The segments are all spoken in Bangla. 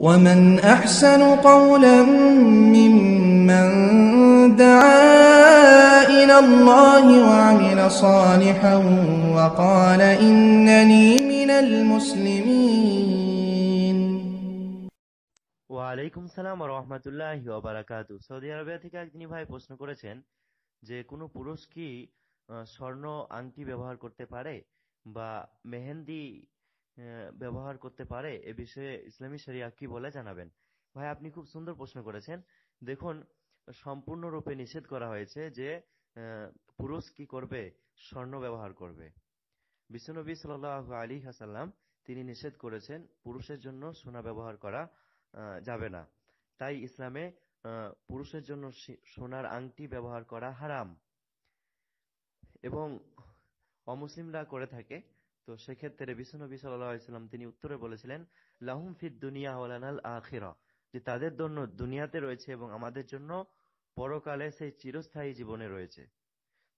ومن أحسن قولا ممن دعا إلى الله وعمل صالحا وقال إنني من المسلمين ওয়ালাইকুম সালাম রহমতুল্লাহ ওবারাকাতু সৌদি আরবিয়া থেকে একদিনই ভাই প্রশ্ন করেছেন যে কোনো পুরুষ কি স্বর্ণ আংটি ব্যবহার করতে পারে বা মেহেন্দি ব্যবহার করতে পারে এ বিষয়ে ইসলামী শরিয়া কি বলে জানাবেন ভাই আপনি খুব সুন্দর প্রশ্ন করেছেন দেখুন সম্পূর্ণরূপে নিষেধ করা হয়েছে যে পুরুষ কি করবে স্বর্ণ ব্যবহার করবে বিশ্বনবী সাল আলী হাসাল্লাম তিনি নিষেধ করেছেন পুরুষের জন্য সোনা ব্যবহার করা যাবে না তাই ইসলামে পুরুষের জন্য সোনার আংটি ব্যবহার করা হারাম এবং অমুসলিমরা করে থাকে তো সেক্ষেত্রে বিশ্বনবী সাল্লাম তিনি উত্তরে বলেছিলেন লাহুম ফিদ দুনিয়া ওলানাল আখিরা যে তাদের জন্য দুনিয়াতে রয়েছে এবং আমাদের জন্য পরকালে সেই চিরস্থায়ী জীবনে রয়েছে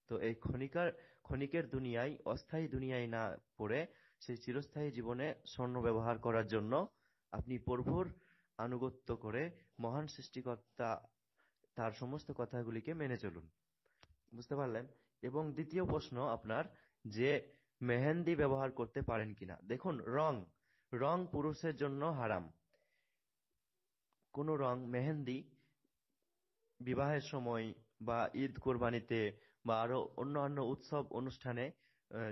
তো এই ক্ষণিকার ক্ষণিকের দুনিয়ায় অস্থায়ী দুনিয়ায় না পড়ে সেই চিরস্থায়ী জীবনে স্বর্ণ ব্যবহার করার জন্য আপনি প্রভুর আনুগত্য করে মহান সৃষ্টিকর্তা তার সমস্ত কথাগুলিকে মেনে চলুন বুঝতে পারলেন এবং দ্বিতীয় প্রশ্ন আপনার যে মেহেন্দি ব্যবহার করতে পারেন কিনা, দেখুন রং, রং পুরুষের জন্য হারাম। কোনো রং মেহেন্দি বিবাহের সময় বা ঈদ কোরবানিতে বা আরো অন্যান্য উৎসব অনুষ্ঠানে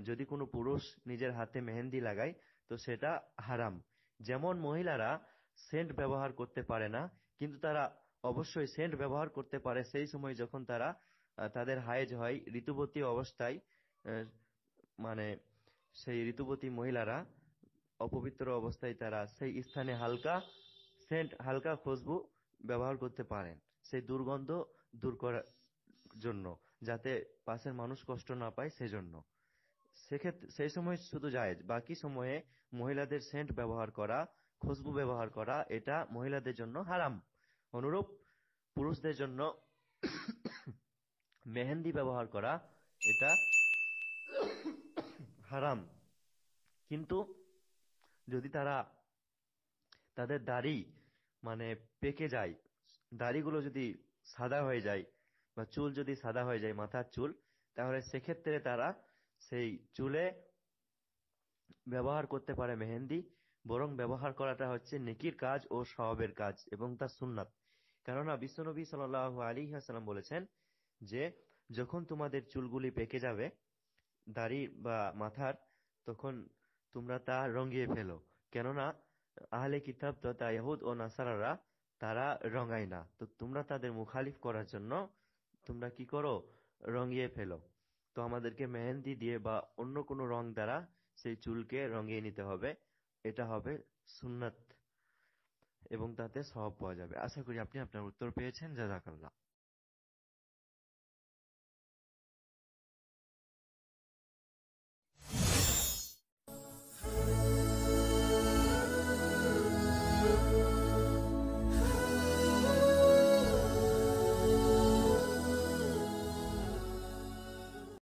যদি কোনো পুরুষ নিজের হাতে মেহেন্দি লাগায় তো সেটা হারাম যেমন মহিলারা সেন্ট ব্যবহার করতে পারে না কিন্তু তারা অবশ্যই সেন্ট ব্যবহার করতে পারে সেই সময় যখন তারা তাদের হায়েজ হয় ঋতুবতী অবস্থায় মানে সেই ঋতুবতী মহিলারা অপবিত্র অবস্থায় তারা সেই স্থানে হালকা সেন্ট হালকা খুশবু ব্যবহার করতে পারেন সেই দুর্গন্ধ দূর করার জন্য যাতে পাশের মানুষ কষ্ট না পায় সেজন্য সেক্ষেত্রে সেই সময় শুধু যায় বাকি সময়ে মহিলাদের সেন্ট ব্যবহার করা খুশবু ব্যবহার করা এটা মহিলাদের জন্য হারাম অনুরূপ পুরুষদের জন্য মেহেন্দি ব্যবহার করা এটা হারাম কিন্তু যদি তারা তাদের দাড়ি মানে পেকে যায় দাড়িগুলো যদি সাদা হয়ে যায় বা চুল যদি সাদা হয়ে যায় মাথার চুল তাহলে সেক্ষেত্রে তারা সেই চুলে ব্যবহার করতে পারে মেহেন্দি বরং ব্যবহার করাটা হচ্ছে নেকির কাজ ও স্বভাবের কাজ এবং তা সুন্নাত কেননা বিশ্বনবী সাল আলী হাসালাম বলেছেন যে যখন তোমাদের চুলগুলি পেকে যাবে দাড়ি বা মাথার তখন তোমরা তা রঙিয়ে ফেলো কেননা আহলে কিতাব তথা ইহুদ ও নাসারারা তারা রঙায় না তো তোমরা তাদের মুখালিফ করার জন্য তোমরা কি করো রঙিয়ে ফেলো তো আমাদেরকে মেহেন্দি দিয়ে বা অন্য কোনো রং দ্বারা সেই চুলকে রঙিয়ে নিতে হবে এটা হবে সুন্নাত এবং তাতে সব পাওয়া যাবে আশা করি আপনি আপনার উত্তর পেয়েছেন জাজাকাল্লাহ